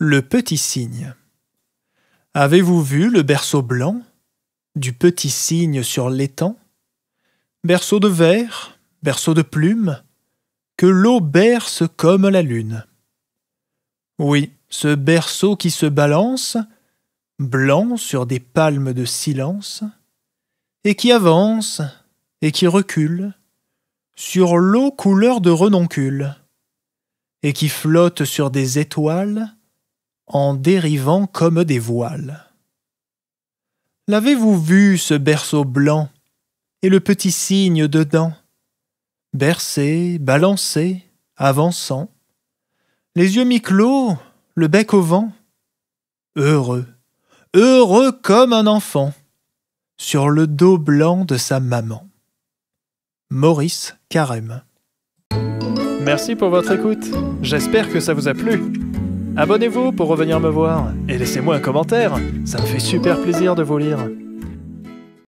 Le petit cygne. Avez-vous vu le berceau blanc du petit cygne sur l'étang Berceau de verre, berceau de plumes, que l'eau berce comme la lune. Oui, ce berceau qui se balance, blanc sur des palmes de silence, et qui avance, et qui recule, sur l'eau couleur de renoncule, et qui flotte sur des étoiles, en dérivant comme des voiles. L'avez-vous vu ce berceau blanc et le petit cygne dedans Bercé, balancé, avançant, les yeux mi-clos, le bec au vent, heureux, heureux comme un enfant, sur le dos blanc de sa maman. Maurice Carême. Merci pour votre écoute. J'espère que ça vous a plu. Abonnez-vous pour revenir me voir et laissez-moi un commentaire, ça me fait super plaisir de vous lire.